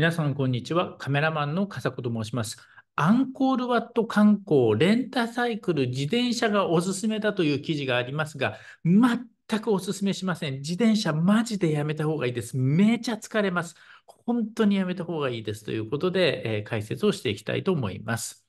皆さん、こんにちは。カメラマンの笠子と申します。アンコールワット観光、レンタサイクル、自転車がおすすめだという記事がありますが、全くおすすめしません。自転車、マジでやめた方がいいです。めちゃ疲れます。本当にやめた方がいいです。ということで、えー、解説をしていきたいと思います。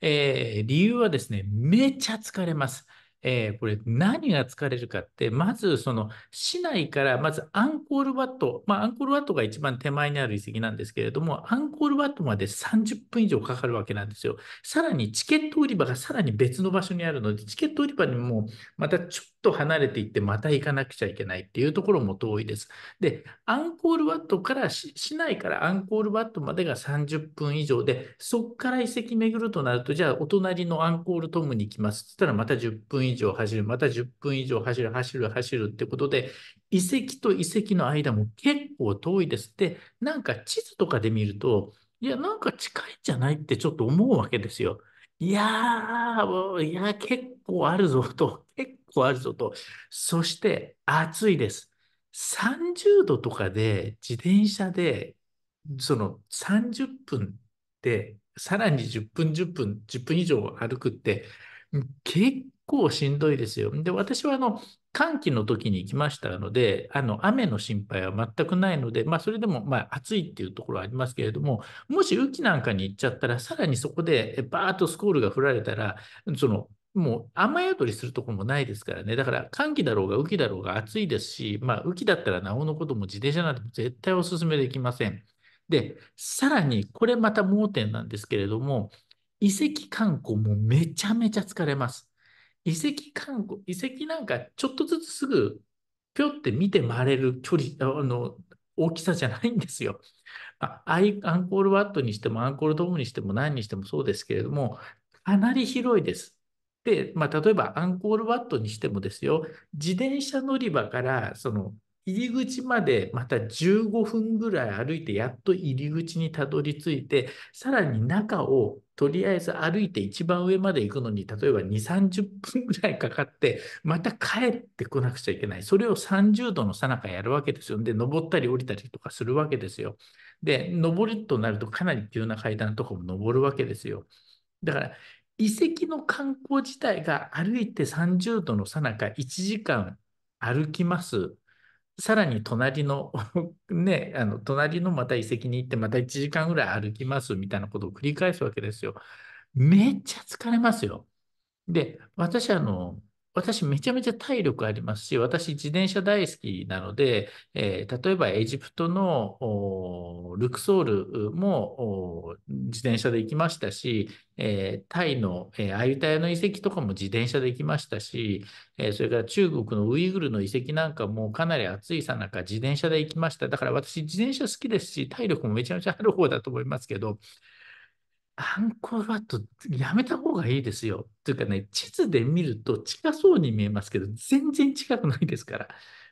えー、理由はですね、めちゃ疲れます。えー、これ何が疲れるかって、まずその市内からまずアンコールワット、まあ、アンコールワットが一番手前にある遺跡なんですけれども、アンコールワットまで30分以上かかるわけなんですよ。さらにチケット売り場がさらに別の場所にあるので、チケット売り場にもまたちょっと離れていって、また行かなくちゃいけないっていうところも遠いです。で、アンコールワットから市内からアンコールワットまでが30分以上で、そこから遺跡巡るとなると、じゃあお隣のアンコールトムに行きますっつったらまた10分以上。以上走る、また10分以上走る、走る、走るってことで、遺跡と遺跡の間も結構遠いです。で、なんか地図とかで見ると、いや、なんか近いんじゃないってちょっと思うわけですよ。いやー、いや、結構あるぞと、結構あるぞと。そして暑いです。30度とかで自転車で、その30分で、さらに10分、10分、10分以上歩くって、結構しんどいですよ。で、私はあの、寒気の時に行きましたので、あの、雨の心配は全くないので、まあ、それでも、まあ、暑いっていうところはありますけれども、もし雨季なんかに行っちゃったら、さらにそこで、バーッとスコールが降られたら、その、もう雨宿りするとこもないですからね。だから寒気だろうが雨季だろうが暑いですし、まあ雨季だったらなおのことも自転車なんて絶対お勧めできません。で、さらにこれまた盲点なんですけれども、遺跡観光もめちゃめちゃ疲れます。遺跡観光、遺跡なんかちょっとずつすぐぴょって見て回れる距離、あの、大きさじゃないんですよ。あアイアンコールワットにしてもアンコールドームにしても何にしてもそうですけれども、かなり広いです。で、まあ、例えばアンコールワットにしてもですよ、自転車乗り場からその入り口までまた15分ぐらい歩いて、やっと入り口にたどり着いて、さらに中をとりあえず歩いて一番上まで行くのに、例えば2、30分ぐらいかかって、また帰ってこなくちゃいけない。それを30度の最中やるわけですよ。で、登ったり降りたりとかするわけですよ。で、登るとなるとかなり急な階段とかも登るわけですよ。だから、遺跡の観光自体が歩いて30度の最中1時間歩きます。さらに隣の ね、あの隣のまた遺跡に行って、また1時間ぐらい歩きますみたいなことを繰り返すわけですよ。めっちゃ疲れますよ。で、私、あの、私めちゃめちゃ体力ありますし、私自転車大好きなので、えー、例えばエジプトのルクソールも自転車で行きましたし、えー、タイの、えー、アユタヤの遺跡とかも自転車で行きましたし、えー、それから中国のウイグルの遺跡なんかもかなり暑いさなか自転車で行きました。だから私、自転車好きですし、体力もめちゃめちゃある方だと思いますけど、アンコールワットやめた方がいいですよ。というかね、地図で見ると近そうに見えますけど、全然近くないですから、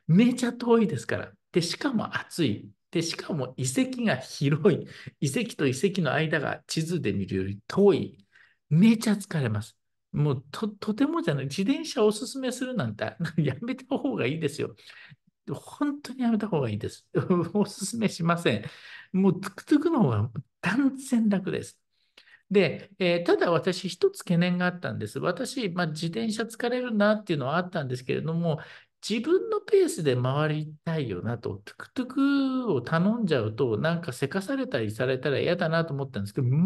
めちゃ遠いですから、で、しかも暑い。で、しかも遺跡が広い。遺跡と遺跡の間が地図で見るより遠い。めちゃ疲れます。もうと、とてもじゃない。自転車をおすすめするなんて、やめた方がいいですよ。本当にやめた方がいいです。おすすめしません。もう、トゥクトゥクの方が断然楽です。で、えー、ただ私、一つ懸念があったんです。私、まあ、自転車疲れるなっていうのはあったんですけれども、自分のペースで回りたいよなと、トゥクトゥクを頼んじゃうと、なんかせかされたりされたら嫌だなと思ったんですけど、全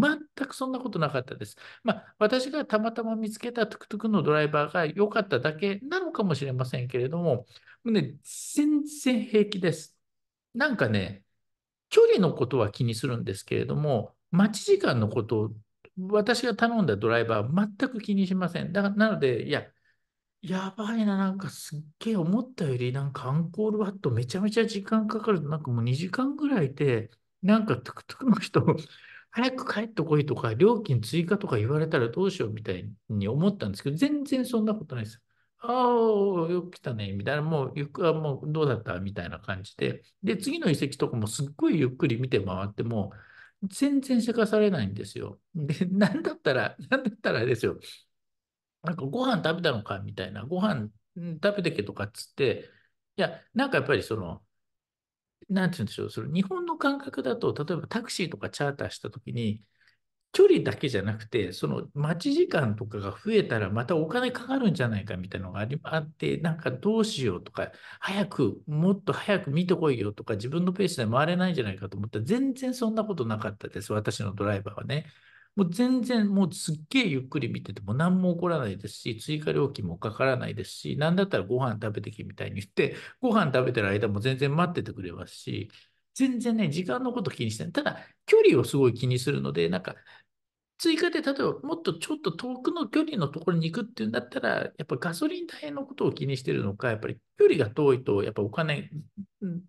くそんなことなかったです。まあ、私がたまたま見つけたトゥクトゥクのドライバーが良かっただけなのかもしれませんけれども、もうね、全然平気です。なんかね、距離のことは気にするんですけれども、待ち時間のことを私が頼んだドライバーは全く気にしません。だから、なので、いや、やばいな、なんかすっげえ思ったより、なんかアンコールワットめちゃめちゃ時間かかる。なんかもう2時間ぐらいで、なんかトゥクトゥクの人、早く帰ってこいとか、料金追加とか言われたらどうしようみたいに思ったんですけど、全然そんなことないです。ああ、よく来たね、みたいな、もう、ゆっくり、もうどうだったみたいな感じで、で、次の遺跡とかもすっごいゆっくり見て回っても、全然せかされないんですよ。で、なんだったら、なんだったらですよ。なんかご飯食べたのかみたいな、ご飯食べてけとかっつって、いや、なんかやっぱりその、なんて言うんでしょう、その日本の感覚だと、例えばタクシーとかチャーターしたときに、距離だけじゃなくて、その待ち時間とかが増えたら、またお金かかるんじゃないかみたいなのがあって、なんかどうしようとか、早く、もっと早く見てこいよとか、自分のペースで回れないんじゃないかと思ったら、全然そんなことなかったです、私のドライバーはね。もう全然もうすっげえゆっくり見てても何も起こらないですし、追加料金もかからないですし、なんだったらご飯食べてきみたいに言って、ご飯食べてる間も全然待っててくれますし、全然ね、時間のこと気にしてない。ただ、距離をすごい気にするので、なんか、追加で例えばもっとちょっと遠くの距離のところに行くっていうんだったら、やっぱガソリン代のことを気にしてるのか、やっぱり距離が遠いと、やっぱお金、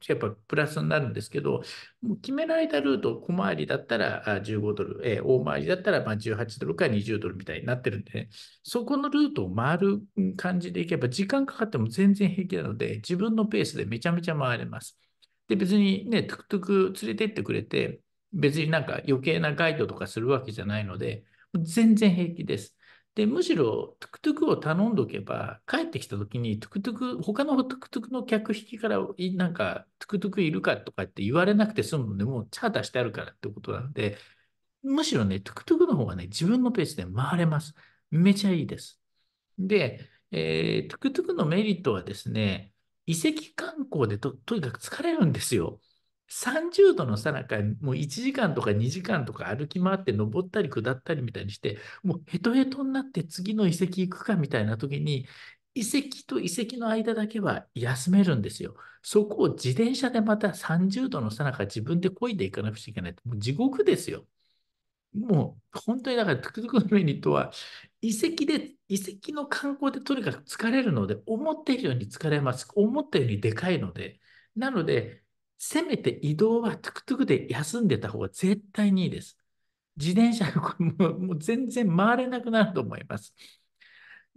やっぱプラスになるんですけど、もう決められたルート、小回りだったら15ドル、えー、大回りだったらまあ18ドルか20ドルみたいになってるんで、ね、そこのルートを回る感じでいけば、時間かかっても全然平気なので、自分のペースでめちゃめちゃ回れます。で、別にね、トゥクトゥク連れてってくれて、別になんか余計なガイドとかするわけじゃないので、全然平気です。で、むしろ、トゥクトゥクを頼んどけば、帰ってきた時に、トゥクトゥク、他のトゥクトゥクの客引きから、なんか、トゥクトゥクいるかとかって言われなくて済むので、もうチャーターしてあるからってことなので、むしろね、トゥクトゥクの方がね、自分のペースで回れます。めちゃいいです。で、えー、トゥクトゥクのメリットはですね、遺跡観光でと、とにかく疲れるんですよ。30度のさなか、もう1時間とか2時間とか歩き回って登ったり下ったりみたいにして、もうヘトヘトになって次の遺跡行くかみたいな時に、遺跡と遺跡の間だけは休めるんですよ。そこを自転車でまた30度のさなか自分で漕いでいかなくちゃいけない。もう地獄ですよ。もう本当にだから、トゥクトゥクのメリットは、遺跡で、遺跡の観光でとにかく疲れるので、思っているように疲れます。思ったよりでかいので。なので、せめて移動はトゥクトゥクで休んでた方が絶対にいいです。自転車ももう全然回れなくなると思います。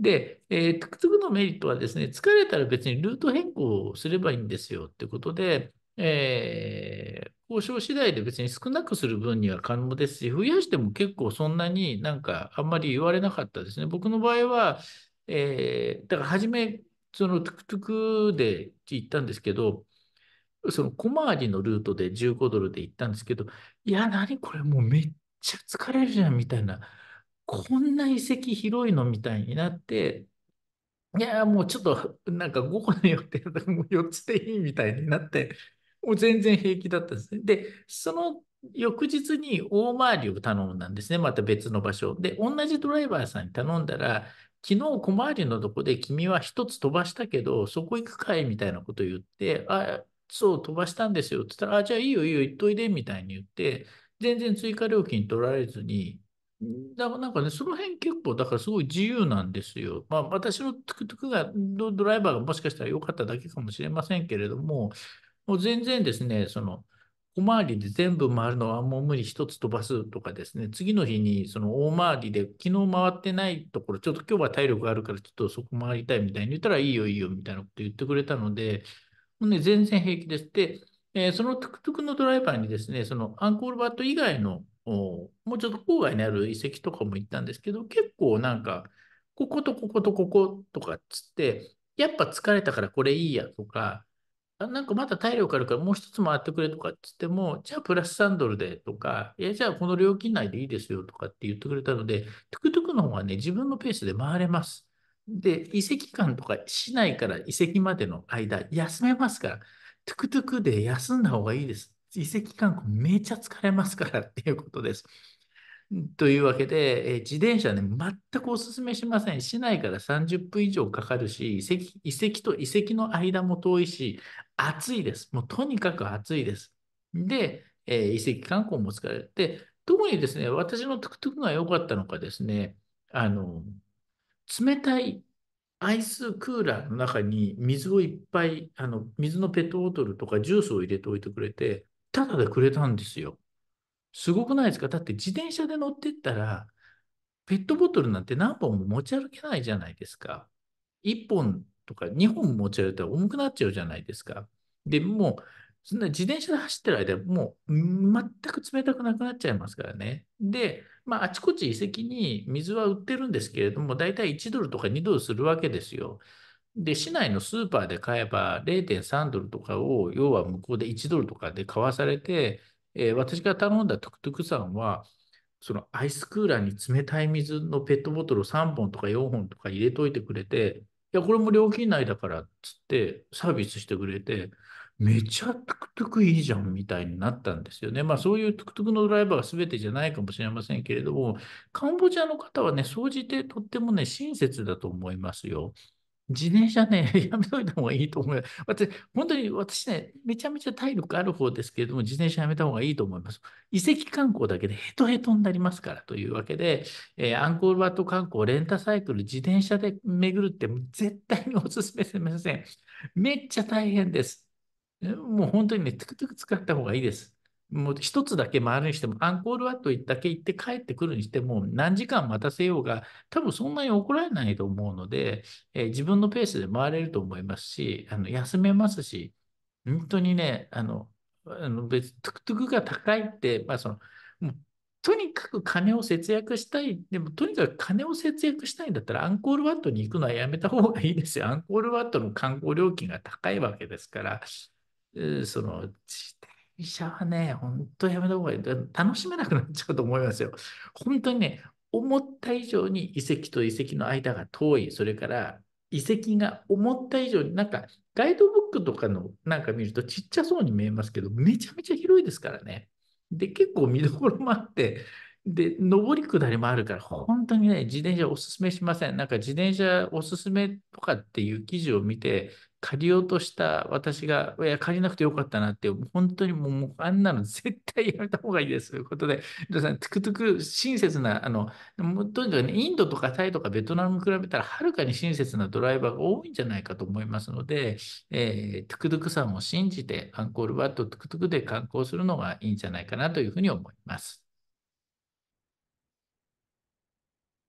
で、えー、トゥクトゥクのメリットはですね、疲れたら別にルート変更をすればいいんですよってことで、えー、交渉次第で別に少なくする分には可能ですし、増やしても結構そんなになんかあんまり言われなかったですね。僕の場合は、えー、だから初め、そのトゥクトゥクで行ったんですけど、その小回りのルートで15ドルで行ったんですけど、いや、何これ、もうめっちゃ疲れるじゃんみたいな、こんな遺跡広いのみたいになって、いや、もうちょっとなんか5個の予定だもう4つでいいみたいになって、もう全然平気だったんですね。で、その翌日に大回りを頼んだんですね、また別の場所。で、同じドライバーさんに頼んだら、昨日小回りのとこで君は1つ飛ばしたけど、そこ行くかいみたいなことを言って、あ、そう、飛ばしたんですよって言ったら、あ、じゃあいいよいいよ、行っといで、みたいに言って、全然追加料金取られずに、だからなんかね、その辺結構、だからすごい自由なんですよ。まあ、私のトゥクトゥクが、ドライバーがもしかしたら良かっただけかもしれませんけれども、もう全然ですね、その、小回りで全部回るのはもう無理一つ飛ばすとかですね、次の日にその大回りで、昨日回ってないところ、ちょっと今日は体力があるからちょっとそこ回りたいみたいに言ったらいいよいいよみたいなこと言ってくれたので、ね、全然平気です。で、えー、そのトゥクトゥクのドライバーにですね、そのアンコールバット以外のもうちょっと郊外にある遺跡とかも行ったんですけど、結構なんか、こことこことこことかっつって、やっぱ疲れたからこれいいやとか、なんかまだ体力あるからもう一つ回ってくれとかっつっても、じゃあプラス3ドルでとか、いや、じゃあこの料金内でいいですよとかって言ってくれたので、トゥクトゥクの方はね、自分のペースで回れます。で、遺跡間とか市内から遺跡までの間、休めますから、トゥクトゥクで休んだ方がいいです。跡観間めちゃ疲れますからっていうことです。というわけで、え自転車ね、全くお勧めしません。市内から30分以上かかるし、遺跡遺跡と遺跡の間も遠いし、暑いです。もうとにかく暑いです。で、えー、遺跡観光も疲れて、特にですね、私のトゥクトゥクが良かったのかですね、あの、冷たいアイスクーラーの中に水をいっぱい、あの、水のペットボトルとかジュースを入れておいてくれて、ただでくれたんですよ。すごくないですかだって自転車で乗ってったら、ペットボトルなんて何本も持ち歩けないじゃないですか。1本とか2本持ち歩いたら重くなっちゃうじゃないですか。でもう、そんな自転車で走ってる間、もう全く冷たくなくなっちゃいますからね。で、まあ、あちこち遺跡に水は売ってるんですけれども、だいたい1ドルとか2ドルするわけですよ。で、市内のスーパーで買えば0.3ドルとかを、要は向こうで1ドルとかで買わされて、えー、私が頼んだトクトクさんは、そのアイスクーラーに冷たい水のペットボトルを3本とか4本とか入れといてくれて、いや、これも料金内だからっつってサービスしてくれて、めちゃトゥクトゥクいいじゃんみたいになったんですよね。まあそういうトゥクトゥクのドライバーが全てじゃないかもしれませんけれども、カンボジアの方はね、総じてとってもね、親切だと思いますよ。自転車ね、やめといた方がいいと思います。私、本当に私ね、めちゃめちゃ体力ある方ですけれども、自転車やめた方がいいと思います。遺跡観光だけでヘトヘトになりますからというわけで、えー、アンコールワット観光、レンタサイクル、自転車で巡るって絶対にお勧めせません。めっちゃ大変です。もう本当にね、トゥクトゥク使った方がいいです。もう一つだけ回るにしても、アンコールワットだけ行って帰ってくるにしても、何時間待たせようが、多分そんなに怒られないと思うので、えー、自分のペースで回れると思いますし、あの休めますし、本当にね、あの、あの別トゥクトゥクが高いって、まあその、とにかく金を節約したい。でも、とにかく金を節約したいんだったら、アンコールワットに行くのはやめた方がいいですよ。アンコールワットの観光料金が高いわけですから、その自転車はね、本当やめた方がいい。楽しめなくなっちゃうと思いますよ。本当にね、思った以上に遺跡と遺跡の間が遠い、それから遺跡が思った以上になんかガイドブックとかのなんか見るとちっちゃそうに見えますけど、めちゃめちゃ広いですからね。で、結構見どころもあって、で、上り下りもあるから、本当にね、自転車おすすめしません。なんか自転車おすすめとかっていう記事を見て、借りようとした私が、いや、借りなくてよかったなって、本当にもう、あんなの 絶対やめた方がいいです。ということで、皆さん、トゥクトゥク親切な、あの、とにかくね、インドとかタイとかベトナムに比べたら、はるかに親切なドライバーが多いんじゃないかと思いますので、えー、トゥクトゥクさんを信じて、アンコールワットトゥクトゥクで観光するのがいいんじゃないかなというふうに思います。